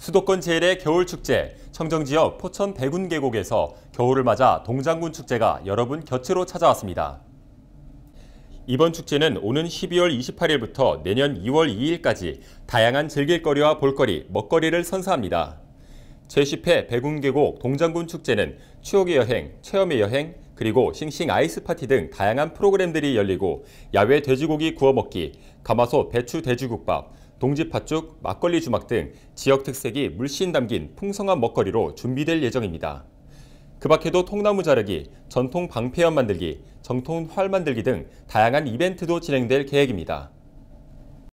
수도권 제일의 겨울축제, 청정지역 포천 대군 계곡에서 겨울을 맞아 동장군 축제가 여러분 곁으로 찾아왔습니다. 이번 축제는 오는 12월 28일부터 내년 2월 2일까지 다양한 즐길거리와 볼거리, 먹거리를 선사합니다. 제10회 백운계곡 동장군 축제는 추억의 여행, 체험의 여행, 그리고 싱싱 아이스 파티 등 다양한 프로그램들이 열리고 야외 돼지고기 구워 먹기, 가마솥 배추 돼지국밥, 동지팥죽, 막걸리 주막 등 지역 특색이 물씬 담긴 풍성한 먹거리로 준비될 예정입니다. 그 밖에도 통나무 자르기, 전통 방패연 만들기, 정통 활 만들기 등 다양한 이벤트도 진행될 계획입니다.